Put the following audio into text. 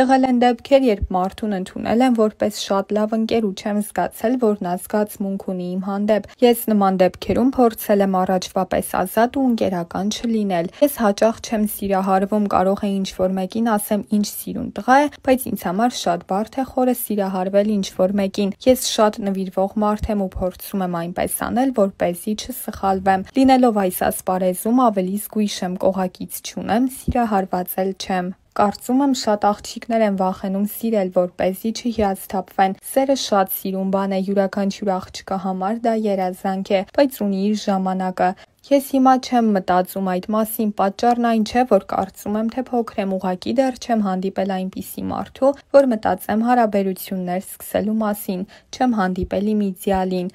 Եղել են դեպքեր, երբ մարդուն ընդունել են որպես շատ լավ ընկեր ու չեմ զգացել, որ նա զգացմունք ունի իմ հանդեպ։ Ես նման դեպքերում փորձել եմ առաջվա պես ազատ ու ընկերական չլինել։ Ես հաճախ չեմ սիրահարվում, կարող է ինչ-որ մեկին ասեմ, ինչ սիրուն տղա է, բայց ինձ համար շատ բարդ է խորը սիրահարվել ինչ-որ մեկին։ Ես շատ նվիրվող մարդ եմ ու փորձում եմ այնպես անել, որպեսզի չսխալվեմ։ Լինելով այս ասպարեզում ավելի զգույշ եմ, կողակից չունեմ, սիրահարված էլ չեմ։ Կարծում եմ շատ աղջիկներ են վախենում սիրել, որպեսզի չհիասթափվեն։ Սերը շատ սիրուն բան է յուրաքանչյուր աղջկա համար, դա երազանք է, բայց ունի իր ժամանակը։ Ես հիմա չեմ մտածում այդ մասին, պատճառն այն չէ, որ կարծում եմ, թե փոքր եմ ուղակի դեռ չեմ հանդիպել այնպիսի մարդու, որ մտածեմ հարաբերություններ սկսելու մասին, չեմ հանդիպել իմ իդեալին։